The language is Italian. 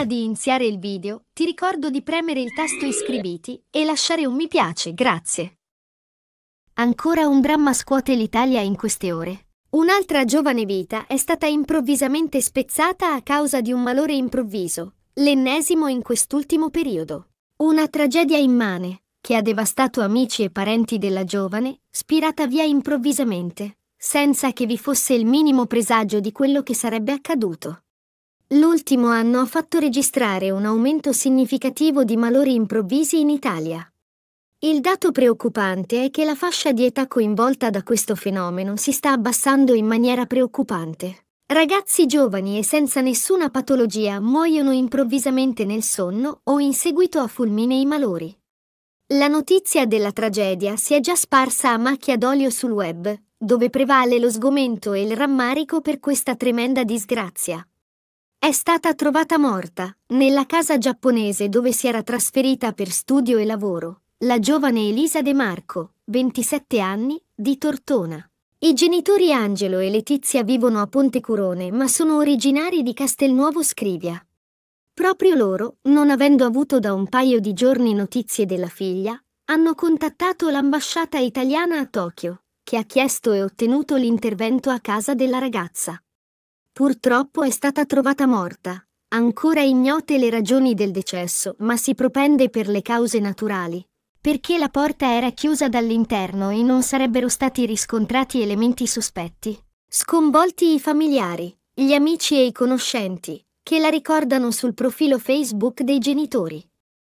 Prima di iniziare il video, ti ricordo di premere il tasto iscriviti e lasciare un mi piace, grazie. Ancora un dramma scuote l'Italia in queste ore. Un'altra giovane vita è stata improvvisamente spezzata a causa di un malore improvviso, l'ennesimo in quest'ultimo periodo. Una tragedia immane, che ha devastato amici e parenti della giovane, spirata via improvvisamente, senza che vi fosse il minimo presagio di quello che sarebbe accaduto. L'ultimo anno ha fatto registrare un aumento significativo di malori improvvisi in Italia. Il dato preoccupante è che la fascia di età coinvolta da questo fenomeno si sta abbassando in maniera preoccupante. Ragazzi giovani e senza nessuna patologia muoiono improvvisamente nel sonno o in seguito a fulminei malori. La notizia della tragedia si è già sparsa a macchia d'olio sul web, dove prevale lo sgomento e il rammarico per questa tremenda disgrazia. È stata trovata morta, nella casa giapponese dove si era trasferita per studio e lavoro, la giovane Elisa De Marco, 27 anni, di Tortona. I genitori Angelo e Letizia vivono a Pontecurone, ma sono originari di Castelnuovo Scrivia. Proprio loro, non avendo avuto da un paio di giorni notizie della figlia, hanno contattato l'ambasciata italiana a Tokyo, che ha chiesto e ottenuto l'intervento a casa della ragazza. Purtroppo è stata trovata morta. Ancora ignote le ragioni del decesso, ma si propende per le cause naturali. Perché la porta era chiusa dall'interno e non sarebbero stati riscontrati elementi sospetti. Sconvolti i familiari, gli amici e i conoscenti, che la ricordano sul profilo Facebook dei genitori.